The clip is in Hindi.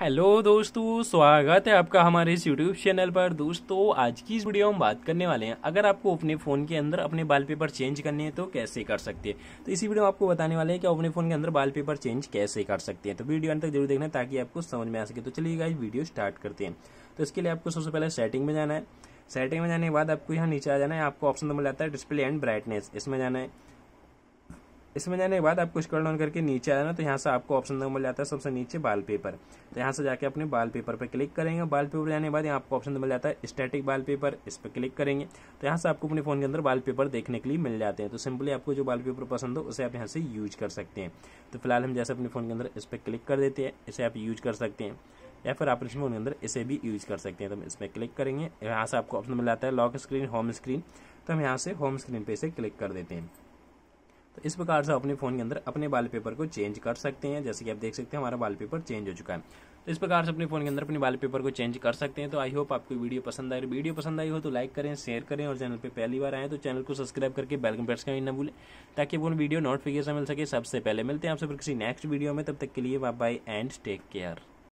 हेलो दोस्तों स्वागत है आपका हमारे इस यूट्यूब चैनल पर दोस्तों आज की इस वीडियो में बात करने वाले हैं अगर आपको अपने फ़ोन के अंदर अपने बाल पेपर चेंज करने हैं तो कैसे कर सकते हैं तो इसी वीडियो में आपको बताने वाले हैं कि अपने फ़ोन के अंदर बाल पेपर चेंज कैसे कर सकते हैं तो वीडियो अंत तक जरूर देखना ताकि आपको समझ में आ सके तो चलिएगा वीडियो स्टार्ट करते हैं तो इसके लिए आपको सबसे पहले सेटिंग में जाना है सेटिंग में जाने के बाद आपको यहाँ नीचे आ जाना है आपको ऑप्शन नंबर आता है डिस्प्ले एंड ब्राइटनेस इसमें जाना है इसमें जाने के बाद आपको स्क्रॉल डाउन करके नीचे आना तो यहाँ से आपको ऑप्शन नंबर मिल जाता है सबसे नीचे बाल पेपर तो यहाँ से जाके अपने बाल पेपर पर क्लिक करेंगे बाल पेपर जाने के बाद यहाँ आपको ऑप्शन मिल जाता है स्टैटिक बाल पेपर इस पर क्लिक करेंगे तो यहाँ से आपको अपने फोन के अंदर बाल पेपर देखने के लिए मिल जाते हैं तो सिंपली आपको जो बाल पेपर पसंद हो उसे आप यहाँ से यूज कर सकते हैं तो फिलहाल हम जैसे अपने फोन के अंदर इस पर क्लिक कर देते हैं इसे आप यूज कर सकते हैं या फिर आप इसमें फोन के अंदर इसे भी यूज कर सकते हैं तो हम इस पर क्लिक करेंगे यहाँ से आपको ऑप्शन मिल जाता है लॉक स्क्रीन होम स्क्रीन तो हम यहाँ से होम स्क्रीन पे इसे क्लिक कर देते हैं तो इस प्रकार से अपने फ़ोन के अंदर अपने वॉलपेपर को चेंज कर सकते हैं जैसे कि आप देख सकते हैं हमारा वॉलपेपर चेंज हो चुका है तो इस प्रकार से अपने फ़ोन के अंदर अपने वॉलपेपर को चेंज कर सकते हैं तो आई होप आपको वीडियो पसंद आए वीडियो पसंद आई हो तो लाइक करें शेयर करें और चैनल पर पहली बार आए तो चैनल को सब्सक्राइब करके बेलकन प्रेस करें ना भूलें ताकि वो वीडियो नोटिफिकेशन मिल सके सबसे पहले मिलते हैं आपसे फिर किसी नेक्स्ट वीडियो में तब तक के लिए bye bye and take care